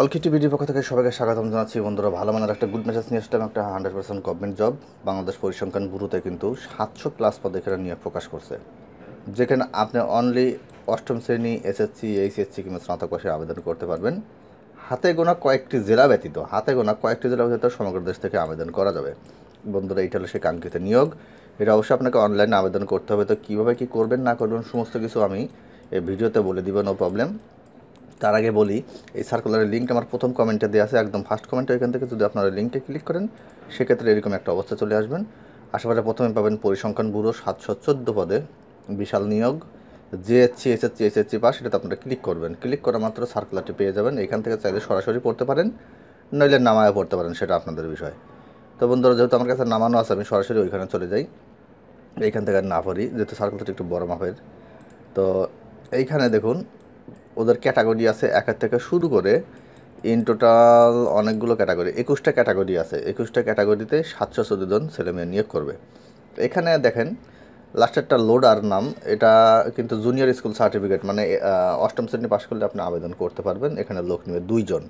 অলকি টিভির পক্ষ থেকে সবাইকে স্বাগতম জানাচ্ছি বন্ধুরা ভালো মানের একটা গুড মেসেজ নিয়ে আসলাম একটা hundred percent government job Bangladesh পরিসংখ্যান ব্যুরোতে কিন্তু সাতশো প্লাস পদে এখানে নিয়োগ প্রকাশ করছে যেখানে আপনি অনলি অষ্টম শ্রেণী এসএসসি এইচএসসি কিংবা স্নাতক পাশে আবেদন করতে পারবেন হাতে গোনা কয়েকটি জেলা ব্যতীত হাতে গোনা কয়েকটি জেলা ব্যতীত সমগ্র দেশ থেকে আবেদন করা যাবে বন্ধুরা এইটা হলো সে কাঙ্ক্ষিত নিয়োগ এটা অবশ্যই আপনাকে অনলাইনে আবেদন করতে হবে তো কীভাবে কী করবেন না করবেন সমস্ত কিছু আমি এই ভিডিওতে বলে দিব নো প্রবলেম তার আগে বলি এই সার্কুলারের লিঙ্ক আমার প্রথম কমেন্টে দেওয়া আছে একদম ফার্স্ট কমেন্টে ওইখান থেকে যদি আপনারা লিঙ্কে ক্লিক করেন সেক্ষেত্রে এরকম একটা অবস্থা চলে আসবেন আশেপাশে প্রথমে পাবেন পরিসংখ্যান ব্যুরো সাতশো চোদ্দো পদে বিশাল নিয়োগ যে এসছি এসএসসি এসএসসি পাস সেটাতে আপনারা ক্লিক করবেন ক্লিক করা মাত্র সার্কুলারটি পেয়ে যাবেন এখান থেকে চাইলে সরাসরি পড়তে পারেন নইলে নামায় পড়তে পারেন সেটা আপনাদের বিষয় তো বন্ধুরা যেহেতু আমার কাছে নামানো আছে আমি সরাসরি ওইখানে চলে যাই এইখান থেকে না পড়ি যেহেতু সার্কুলারটি একটু বড় মাপের তো এইখানে দেখুন ওদের ক্যাটাগরি আছে একের থেকে শুরু করে ইন টোটাল অনেকগুলো ক্যাটাগরি একুশটা ক্যাটাগরি আছে একুশটা ক্যাটাগরিতে সাতশো চোদ্দো জন ছেলেমেয়ে নিয়োগ করবে এখানে দেখেন লাস্টেরটা লোডার নাম এটা কিন্তু জুনিয়র স্কুল সার্টিফিকেট মানে অষ্টম শ্রেণী পাশ করলে আপনি আবেদন করতে পারবেন এখানে লোক নেবে দুইজন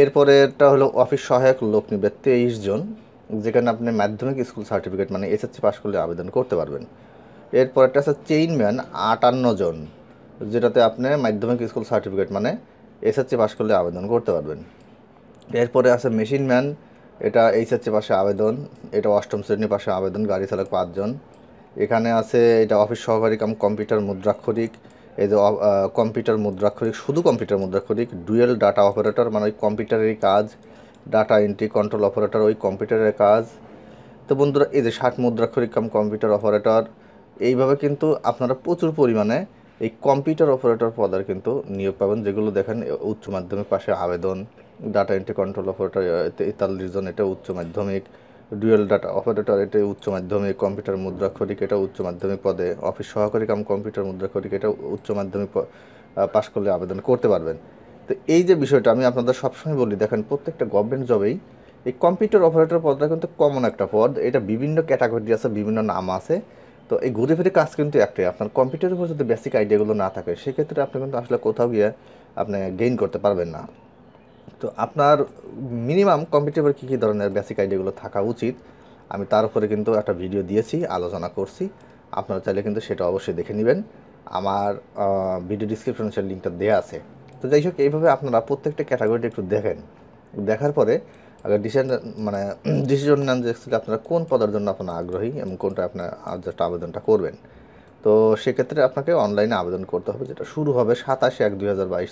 এরপরেরটা হলো অফিস সহায়ক লোক নেবে তেইশ জন যেখানে আপনি মাধ্যমিক স্কুল সার্টিফিকেট মানে এসএসসি পাশ করলে আবেদন করতে পারবেন এরপরেরটা আছে চেইনম্যান আটান্ন জন যেটাতে আপনি মাধ্যমিক স্কুল সার্টিফিকেট মানে এসএসসি পাস করলে আবেদন করতে পারবেন এরপরে আছে মেশিন ম্যান এটা এইচএসসি পাশে আবেদন এটা অষ্টম শ্রেণী পাশে আবেদন গাড়ি চালক পাঁচজন এখানে আছে এটা অফিস সহকারী কাম কম্পিউটার মুদ্রাক্ষরিক এই যে কম্পিউটার মুদ্রাক্ষরিক শুধু কম্পিউটার মুদ্রাক্ষরিক ডুয়েল ডাটা অপারেটর মানে ওই কম্পিউটারেরই কাজ ডাটা এন্ট্রি কন্ট্রোল অপারেটর ওই কম্পিউটারের কাজ তো বন্ধুরা এই যে ষাট মুদ্রাক্ষরিক কাম কম্পিউটার অপারেটর এইভাবে কিন্তু আপনারা প্রচুর পরিমাণে এই কম্পিউটার অপারেটর পদার কিন্তু নিয়োগ পাবেন যেগুলো দেখেন উচ্চ মাধ্যমিক পাশে আবেদন ডাটা এন্ট্রি কন্ট্রোল অপারেটর তেতাল্লিশ জন এটা উচ্চ মাধ্যমিক ডুয়েল ডাটা অপারেটর এটা উচ্চ মাধ্যমিক কম্পিউটার মুদ্রাক্ষরিক এটা উচ্চ মাধ্যমিক পদে অফিস সহকারী কাম কম্পিউটার মুদ্রাক্ষরিক এটা উচ্চ মাধ্যমিক পাশ করলে আবেদন করতে পারবেন তো এই যে বিষয়টা আমি আপনাদের সবসময় বলি দেখেন প্রত্যেকটা গভর্নমেন্ট জবেই এই কম্পিউটার অপারেটর পদটা কিন্তু কমন একটা পদ এটা বিভিন্ন ক্যাটাগরি আছে বিভিন্ন নাম আছে তো এই ঘুরে ফিরে কাজ কিন্তু একটাই আপনার কম্পিউটারের উপর যদি বেসিক আইডিয়াগুলো না থাকে সেক্ষেত্রে আপনি কিন্তু আসলে কোথাও গিয়ে আপনি গেইন করতে পারবেন না তো আপনার মিনিমাম কম্পিউটার উপর কী কী ধরনের বেসিক আইডিয়াগুলো থাকা উচিত আমি তার উপরে কিন্তু একটা ভিডিও দিয়েছি আলোচনা করছি আপনারা চাইলে কিন্তু সেটা অবশ্যই দেখে নেবেন আমার ভিডিও ডিসক্রিপশনে সেই লিঙ্কটা দেওয়া আছে তো যাই হোক এইভাবে আপনারা প্রত্যেকটা ক্যাটাগরিটা একটু দেখেন দেখার পরে আগে ডিসিশন মানে ডিসিশন নেন যে আপনারা কোন পদের জন্য আপনার আগ্রহী এবং কোনটা আপনার আবেদনটা করবেন তো সেক্ষেত্রে আপনাকে অনলাইনে আবেদন করতে হবে যেটা শুরু হবে সাতাশে এক দুই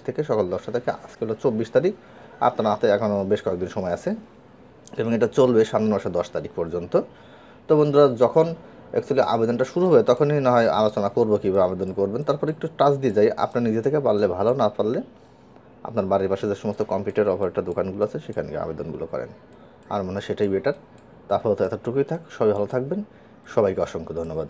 থেকে সকাল দশটা থেকে আজকে হলো চব্বিশ তারিখ আপনার হাতে এখনও বেশ কয়েকদিন সময় আছে এবং এটা চলবে সামনে মাসে দশ তারিখ পর্যন্ত তো বন্ধুরা যখন অ্যাকচুয়ালি আবেদনটা শুরু হবে তখনই না হয় আলোচনা করবো কীভাবে আবেদন করবেন তারপর একটু টাচ দিয়ে যাই আপনার নিজে থেকে পারলে ভালো না পারলে আপনার বাড়ির পাশে যে সমস্ত কম্পিউটার অপারেটর দোকানগুলো আছে সেখানে গিয়ে আবেদনগুলো করেন আর মনে হয় সেটাই বেটার তাহলে তো এতটুকুই থাক সবাই ভালো থাকবেন সবাইকে অসংখ্য ধন্যবাদ